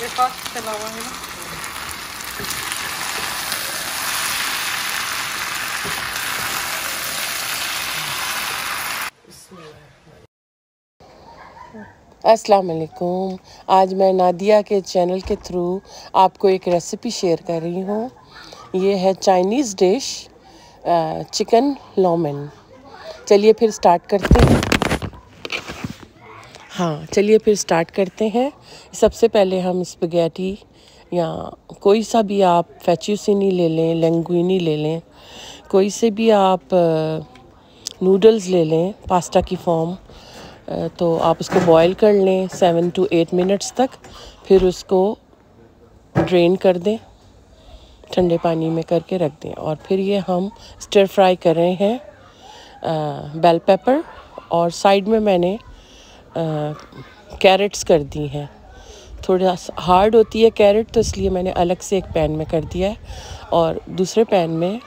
ये फास्ट ना अस्सलाम वालेकुम आज मैं नादिया के चैनल के थ्रू आपको एक रेसिपी शेयर कर रही हूँ ये है चाइनीज़ डिश चिकन लॉमन चलिए फिर स्टार्ट करते हैं हाँ चलिए फिर स्टार्ट करते हैं सबसे पहले हम स्पगेटी या कोई सा भी आप फैचूसिनी ले लें लेंगुइनी ले लें कोई से भी आप नूडल्स ले लें पास्ता की फॉर्म तो आप उसको बॉईल कर लें सेवन टू एट मिनट्स तक फिर उसको ड्रेन कर दें ठंडे पानी में करके रख दें और फिर ये हम स्टर फ्राई कर रहे हैं बेल पेपर और साइड में मैंने कैरेट्स कर दी हैं थोड़ा हार्ड होती है कैरेट तो इसलिए मैंने अलग से एक पैन में कर दिया है और दूसरे पैन में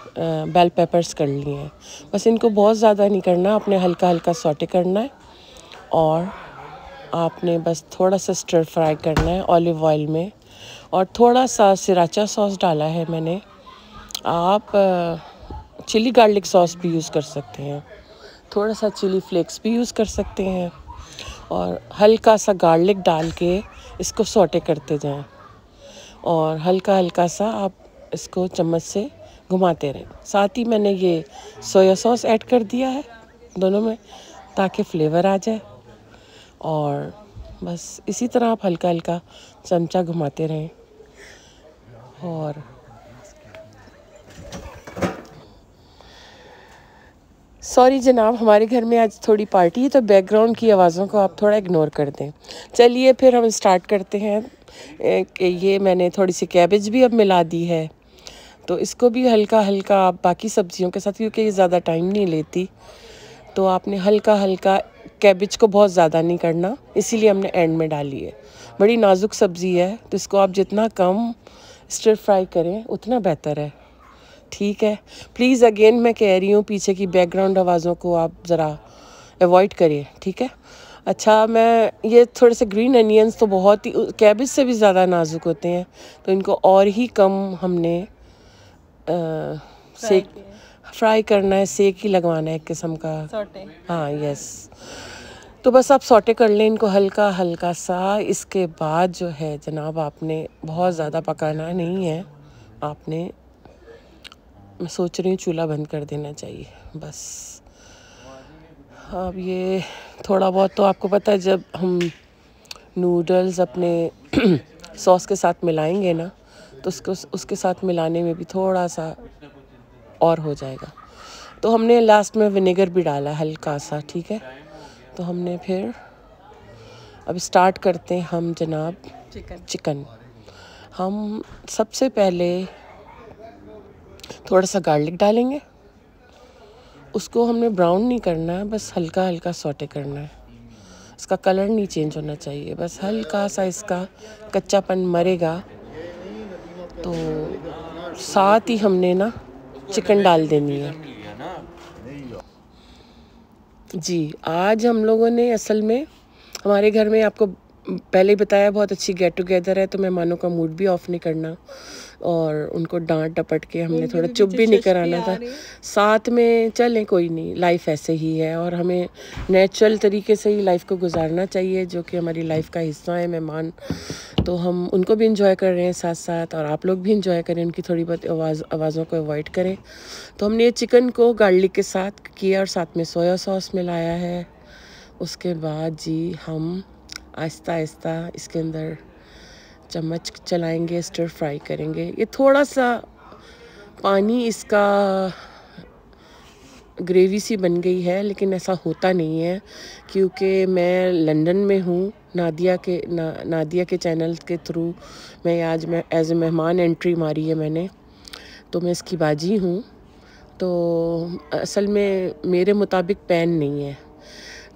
बेल पेपर्स कर लिए हैं बस इनको बहुत ज़्यादा नहीं करना आपने हल्का हल्का सोटे करना है और आपने बस थोड़ा सा स्टर फ्राई करना है ऑलिव ऑयल में और थोड़ा सा सिराचा सॉस डाला है मैंने आप चिली गार्लिक सॉस भी यूज़ कर सकते हैं थोड़ा सा चिली फ्लेक्स भी यूज़ कर सकते हैं और हल्का सा गार्लिक डाल के इसको सोटे करते जाएं और हल्का हल्का सा आप इसको चम्मच से घुमाते रहें साथ ही मैंने ये सोया सॉस ऐड कर दिया है दोनों में ताकि फ्लेवर आ जाए और बस इसी तरह आप हल्का हल्का चमचा घुमाते रहें और सॉरी जनाब हमारे घर में आज थोड़ी पार्टी है तो बैकग्राउंड की आवाज़ों को आप थोड़ा इग्नोर कर दें चलिए फिर हम स्टार्ट करते हैं ये मैंने थोड़ी सी कैबेज भी अब मिला दी है तो इसको भी हल्का हल्का आप बाकी सब्जियों के साथ क्योंकि ये ज़्यादा टाइम नहीं लेती तो आपने हल्का हल्का कैबिज को बहुत ज़्यादा नहीं करना इसीलिए हमने एंड में डाली है बड़ी नाजुक सब्ज़ी है तो इसको आप जितना कम स्टर फ्राई करें उतना बेहतर है ठीक है प्लीज़ अगेन मैं कह रही हूँ पीछे की बैकग्राउंड आवाज़ों को आप ज़रा अवॉइड करिए ठीक है अच्छा मैं ये थोड़े से ग्रीन अनियंस तो बहुत ही कैबिज से भी ज़्यादा नाजुक होते हैं तो इनको और ही कम हमने आ, सेक फ्राई करना है सेक ही लगवाना है एक किस्म का हाँ यस तो बस आप सोटे कर लें इनको हल्का हल्का सा इसके बाद जो है जनाब आपने बहुत ज़्यादा पकाना नहीं है आपने मैं सोच रही हूँ चूल्हा बंद कर देना चाहिए बस अब ये थोड़ा बहुत तो आपको पता है जब हम नूडल्स अपने सॉस के साथ मिलाएंगे ना तो उसको उसके साथ मिलाने में भी थोड़ा सा और हो जाएगा तो हमने लास्ट में विनेगर भी डाला हल्का सा ठीक है तो हमने फिर अब स्टार्ट करते हैं हम जनाब चिकन चिकन हम सबसे पहले थोड़ा सा गार्लिक डालेंगे उसको हमने ब्राउन नहीं करना है बस हल्का हल्का सोटे करना है इसका कलर नहीं चेंज होना चाहिए बस हल्का सा इसका कच्चापन मरेगा तो साथ ही हमने ना चिकन डाल देनी है जी आज हम लोगों ने असल में हमारे घर में आपको पहले ही बताया बहुत अच्छी गेट टुगेदर है तो मेहमानों का मूड भी ऑफ नहीं करना और उनको डांट डपट के हमने हम्म, थोड़ा हम्म, चुप हम्म, भी नहीं कराना था साथ में चलें कोई नहीं लाइफ ऐसे ही है और हमें नेचुरल तरीके से ही लाइफ को गुजारना चाहिए जो कि हमारी लाइफ का हिस्सा है मेहमान तो हम उनको भी इंजॉय कर रहे हैं साथ साथ और आप लोग भी इंजॉय करें उनकी थोड़ी बहुत आवाज़ आवाज़ों को अवॉइड करें तो हमने ये चिकन को गार्लिक के साथ किया और साथ में सोया सॉस मिलाया है उसके बाद जी हम आहिस्ता आहिस्ता इसके अंदर चम्मच चलाएंगे स्टर फ्राई करेंगे ये थोड़ा सा पानी इसका ग्रेवी सी बन गई है लेकिन ऐसा होता नहीं है क्योंकि मैं लंदन में हूँ नादिया के ना नादिया के चैनल के थ्रू मैं आज मैं एज ए मेहमान एंट्री मारी है मैंने तो मैं इसकी बाजी हूँ तो असल में मेरे मुताबिक पैन नहीं है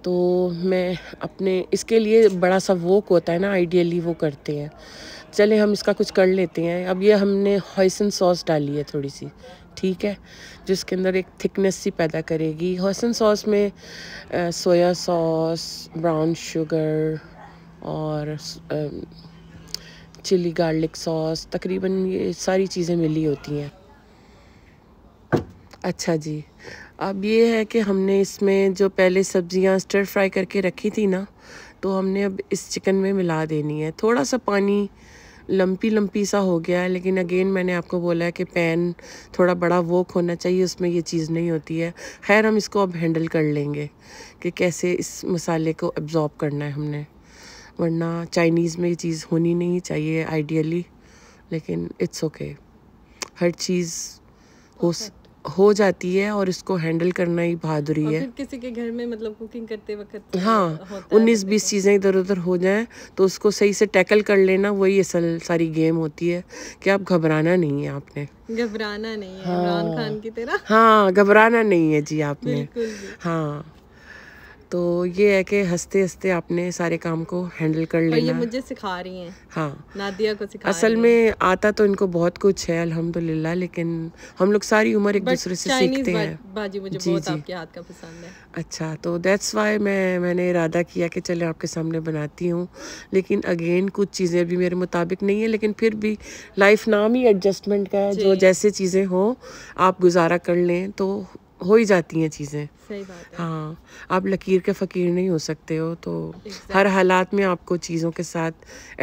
तो मैं अपने इसके लिए बड़ा सा वोक होता है ना आइडियली वो करते हैं चले हम इसका कुछ कर लेते हैं अब ये हमने हॉइसन सॉस डाली है थोड़ी सी ठीक है जिसके अंदर एक थिकनेस सी पैदा करेगी हॉसन सॉस में सोया सॉस ब्राउन शुगर और चिली गार्लिक सॉस तकरीबन ये सारी चीज़ें मिली होती हैं अच्छा जी अब ये है कि हमने इसमें जो पहले सब्ज़ियाँ स्टर फ्राई करके रखी थी ना तो हमने अब इस चिकन में मिला देनी है थोड़ा सा पानी लम्पी लम्पी सा हो गया है लेकिन अगेन मैंने आपको बोला है कि पैन थोड़ा बड़ा वोक होना चाहिए उसमें ये चीज़ नहीं होती है खैर हम इसको अब हैंडल कर लेंगे कि कैसे इस मसाले को एब्ज़ॉर्ब करना है हमने वरना चाइनीज़ में ये चीज़ होनी नहीं चाहिए आइडियली लेकिन इट्स ओके okay. हर चीज़ हो okay. हो जाती है और इसको हैंडल करना ही बहादुरी है किसी के घर में मतलब कुकिंग करते वक्त तो हाँ उन्नीस बीस चीज़ें इधर उधर हो जाएं तो उसको सही से टैकल कर लेना वही असल सारी गेम होती है कि आप घबराना नहीं है आपने घबराना नहीं है हाँ, खान की तरह हाँ घबराना नहीं है जी आपने हाँ तो ये है कि हंसते हंसते आपने सारे काम को हैंडल कर लिया ये मुझे सिखा रही हैं हाँ नादिया को सिखा असल में आता तो इनको बहुत कुछ है अल्हम्दुलिल्लाह लेकिन हम लोग सारी उम्र एक दूसरे से सीखते हैं बाजी मुझे जी, बहुत जी. आपके हाथ का पसंद है अच्छा तो दैट्स वाई मैं मैंने इरादा किया कि चले आपके सामने बनाती हूँ लेकिन अगेन कुछ चीज़ें भी मेरे मुताबिक नहीं है लेकिन फिर भी लाइफ नाम ही एडजस्टमेंट का है जो जैसे चीज़ें हों आप गुजारा कर लें तो हो ही जाती हैं चीज़ें हाँ आप लकीर के फ़कीर नहीं हो सकते हो तो exactly. हर हालात में आपको चीज़ों के साथ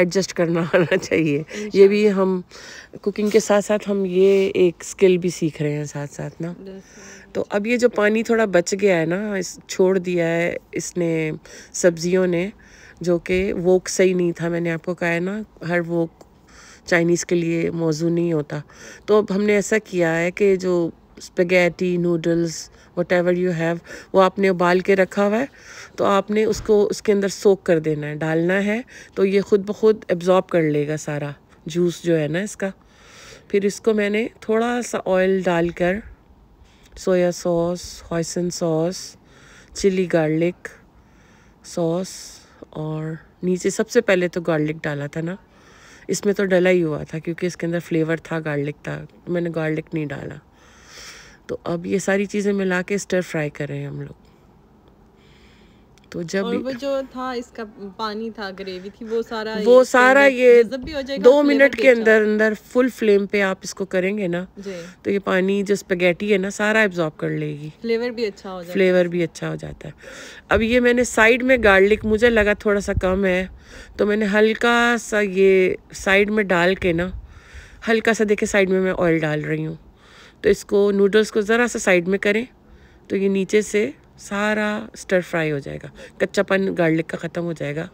एडजस्ट करना आना चाहिए ये भी हम कुकिंग के साथ साथ हम ये एक स्किल भी सीख रहे हैं साथ साथ ना तो अब ये जो पानी थोड़ा बच गया है ना इस छोड़ दिया है इसने सब्जियों ने जो कि वोक सही नहीं था मैंने आपको कहा है ना हर वोक चाइनीज़ के लिए मौजू नहीं होता तो अब हमने ऐसा किया है कि जो spaghetti noodles whatever you have वो आपने उबाल के रखा हुआ है तो आपने उसको उसके अंदर सोक कर देना है डालना है तो ये ख़ुद ब खुद एब्ज़ॉर्ब कर लेगा सारा जूस जो है ना इसका फिर इसको मैंने थोड़ा सा ऑयल डाल कर soya sauce hoisin sauce chilli garlic sauce और नीचे सबसे पहले तो गार्लिक डाला था ना इसमें तो डला ही हुआ था क्योंकि इसके अंदर फ्लेवर था गार्लिक था मैंने गार्लिक नहीं डाला तो अब ये सारी चीज़ें मिला के स्टर फ्राई कर रहे हैं हम लोग तो जब और वो जो था इसका पानी था ग्रेवी थी वो सारा वो सारा ये दो मिनट के अंदर अंदर फुल फ्लेम पे आप इसको करेंगे ना तो ये पानी जो स्पेगेटी है ना सारा एब्जॉर्ब कर लेगी फ्लेवर भी अच्छा हो फ्लेवर भी अच्छा हो जाता है अब ये मैंने साइड में गार्लिक मुझे लगा थोड़ा सा कम है तो मैंने हल्का सा ये साइड में डाल के ना हल्का सा देखे साइड में मैं ऑयल डाल रही हूँ तो इसको नूडल्स को ज़रा सा साइड में करें तो ये नीचे से सारा स्टर फ्राई हो जाएगा कच्चापन गार्लिक का ख़त्म हो जाएगा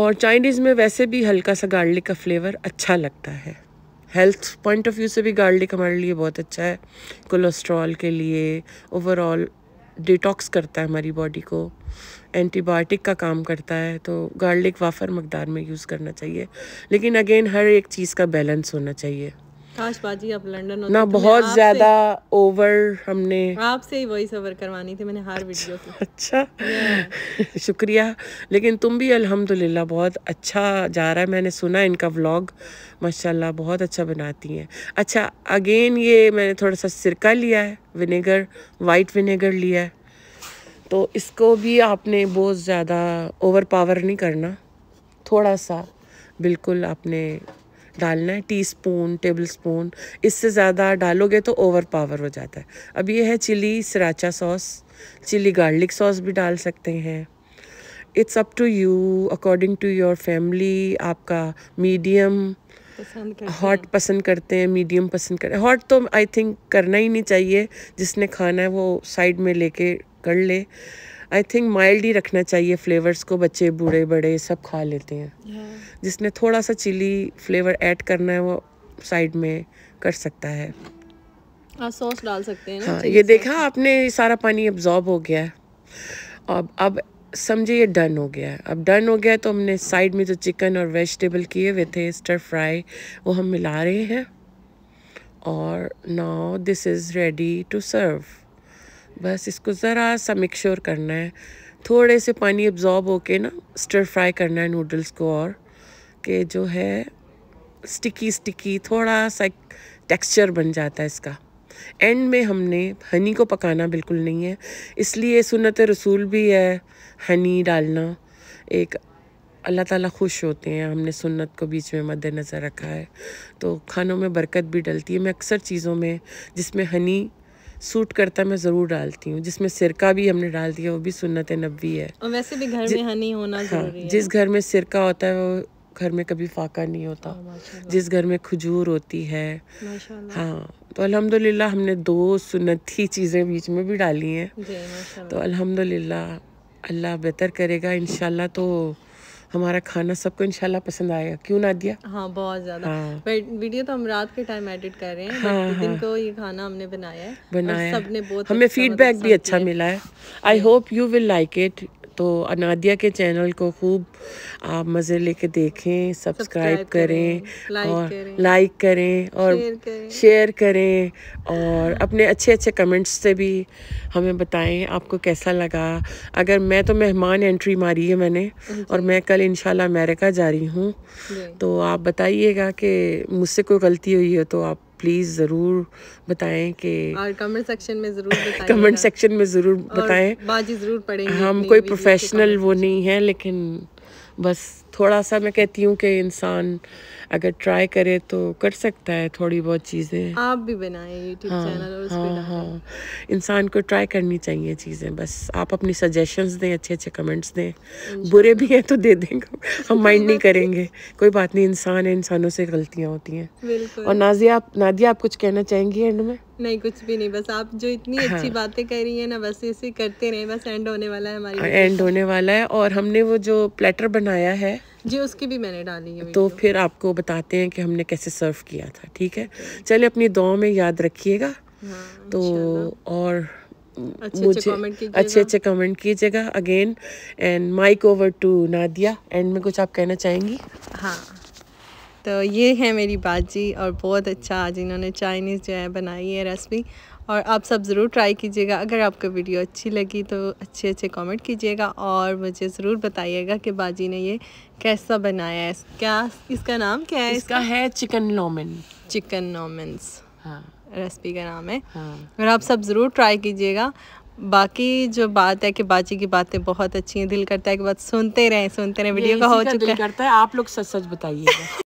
और चाइनीज़ में वैसे भी हल्का सा गार्लिक का फ्लेवर अच्छा लगता है हेल्थ पॉइंट ऑफ व्यू से भी गार्लिक हमारे लिए बहुत अच्छा है कोलेस्ट्रॉल के लिए ओवरऑल डिटॉक्स करता है हमारी बॉडी को एंटीबायोटिक का काम करता है तो गार्लिक वाफर मकदार में यूज़ करना चाहिए लेकिन अगेन हर एक चीज़ का बैलेंस होना चाहिए काश बाजी आप लंदन ना तो बहुत ज्यादा ओवर हमने आपसे ही वॉइस ओवर करवानी थी मैंने हर वीडियो की अच्छा शुक्रिया लेकिन तुम भी अल्हम्दुलिल्लाह बहुत अच्छा जा रहा है मैंने सुना इनका व्लॉग माशाल्लाह बहुत अच्छा बनाती हैं अच्छा अगेन ये मैंने थोड़ा सा सिरका लिया है विनेगर वाइट विनेगर लिया है तो इसको भी आपने बहुत ज़्यादा ओवर पावर नहीं करना थोड़ा सा बिल्कुल आपने डालना है टी स्पून टेबल स्पून इससे ज़्यादा डालोगे तो ओवर पावर हो जाता है अब ये है chilli sriracha sauce chilli garlic sauce भी डाल सकते हैं it's up to you according to your family आपका मीडियम हॉट पसंद करते हैं मीडियम पसंद करते हैं हॉट तो आई थिंक करना ही नहीं चाहिए जिसने खाना है वो साइड में लेके कर ले आई थिंक माइल्ड ही रखना चाहिए फ्लेवर्स को बच्चे बूढ़े बड़े सब खा लेते हैं yeah. जिसने थोड़ा सा चिली फ्लेवर ऐड करना है वो साइड में कर सकता है सॉस डाल सकते हैं ना हाँ ये देखा आपने सारा पानी एब्जॉर्ब हो गया अब अब समझिए ये डन हो गया है अब डन हो गया तो हमने साइड में जो चिकन और वेजिटेबल किए हुए थे स्टर फ्राई वो हम मिला रहे हैं और now this is ready to serve बस इसको ज़रा सा मिक्सर करना है थोड़े से पानी अब्ज़ॉर्ब होके ना स्टर फ्राई करना है नूडल्स को और कि जो है स्टिकी स्टिकी थोड़ा सा टेक्सचर बन जाता है इसका एंड में हमने हनी को पकाना बिल्कुल नहीं है इसलिए सुनत रसूल भी है हनी डालना एक अल्लाह ताला खुश होते हैं हमने सुन्नत को बीच में मद्देनज़र रखा है तो खानों में बरकत भी डलती है मैं अक्सर चीज़ों में जिसमें हनी सूट करता मैं ज़रूर डालती हूँ जिसमें सिरका भी हमने डाल दिया वो भी सुन्नत नबी है और वैसे भी घर में हनी होना हाँ, है। जिस घर में सिरका होता है वो घर में कभी फाका नहीं होता हाँ, जिस घर में खजूर होती है हाँ तो अल्हम्दुलिल्लाह हमने दो सुन्नती चीज़ें बीच में भी डाली हैं तो अल्हम्दुलिल्लाह अल्लाह बेहतर करेगा इन तो हमारा खाना सबको इंशाल्लाह पसंद आएगा क्यों ना दिया हाँ बहुत ज़्यादा हाँ। वीडियो तो हम रात के टाइम एडिट कर रहे हैं हाँ, हाँ। को ये खाना हमने बनाया है बनाया सबने बहुत हमें फीडबैक अच्छा मतलब भी अच्छा मिला है I hope you will like it तो अनादिया के चैनल को खूब आप मज़े लेके देखें सब्सक्राइब करें, करें और लाइक करें और शेयर करें और अपने अच्छे अच्छे कमेंट्स से भी हमें बताएं आपको कैसा लगा अगर मैं तो मेहमान एंट्री मारी है मैंने और मैं कल इन अमेरिका जा रही हूँ तो आप बताइएगा कि मुझसे कोई गलती हुई है तो आप प्लीज़ ज़रूर बताएं कि और कमेंट सेक्शन में ज़रूर कमेंट सेक्शन में ज़रूर बताएं बाजी ज़रूर पढ़ेंगे हम कोई प्रोफेशनल वो नहीं है लेकिन बस थोड़ा सा मैं कहती हूँ कि इंसान अगर ट्राई करे तो कर सकता है थोड़ी बहुत चीज़ें आप भी बनाए यूट्यूब हाँ, चैनल और हाँ, हाँ इंसान को ट्राई करनी चाहिए चीज़ें बस आप अपनी सजेशंस दें अच्छे अच्छे कमेंट्स दें बुरे भी हैं तो दे देंगे हम माइंड नहीं करेंगे कोई बात नहीं इंसान है इंसानों से गलतियाँ होती हैं और नाजिया आप नादिया आप कुछ कहना चाहेंगी एंड में नहीं कुछ भी नहीं बस आप जो इतनी हाँ। अच्छी बातें कर रही हैं ना बस इसे करते रहे बस एंड होने वाला है हमारी एंड होने वाला है और हमने वो जो प्लेटर बनाया है जी उसकी भी मैंने डाली है तो फिर आपको बताते हैं कि हमने कैसे सर्व किया था ठीक है चले अपनी दुआ में याद रखिएगा हाँ, तो और मुझे अच्छे अच्छे कमेंट कीजिएगा again and mic over to Nadia end में कुछ आप कहना चाहेंगी हाँ तो ये है मेरी बाजी और बहुत अच्छा आज इन्होंने चाइनीज़ जो है बनाई है रेसिपी और आप सब ज़रूर ट्राई कीजिएगा अगर आपको वीडियो अच्छी लगी तो अच्छे अच्छे कमेंट कीजिएगा और मुझे ज़रूर बताइएगा कि बाजी ने ये कैसा बनाया है क्या इसका नाम क्या है इसका, इसका है चिकन नोमिन चिकन नोमेंस हाँ रेसिपी का नाम है हाँ। और आप सब ज़रूर ट्राई कीजिएगा बाकी जो बात है कि बाजी की बातें बहुत अच्छी हैं दिल करता है कि बात सुनते रहें सुनते रहें वीडियो का हो चुका है है आप लोग सच सच बताइएगा